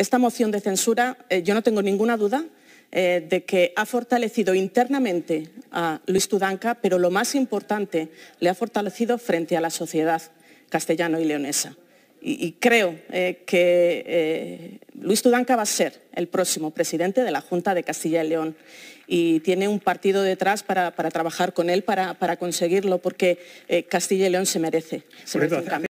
esta moción de censura, eh, yo no tengo ninguna duda eh, de que ha fortalecido internamente a Luis Tudanca, pero lo más importante, le ha fortalecido frente a la sociedad castellano y leonesa. Y, creo eh, que Luis Tudanca va a ser el próximo presidente de la Junta de Castilla y León y tiene un partido detrás para, trabajar con él para, conseguirlo, porque Castilla y León se merece. Se merece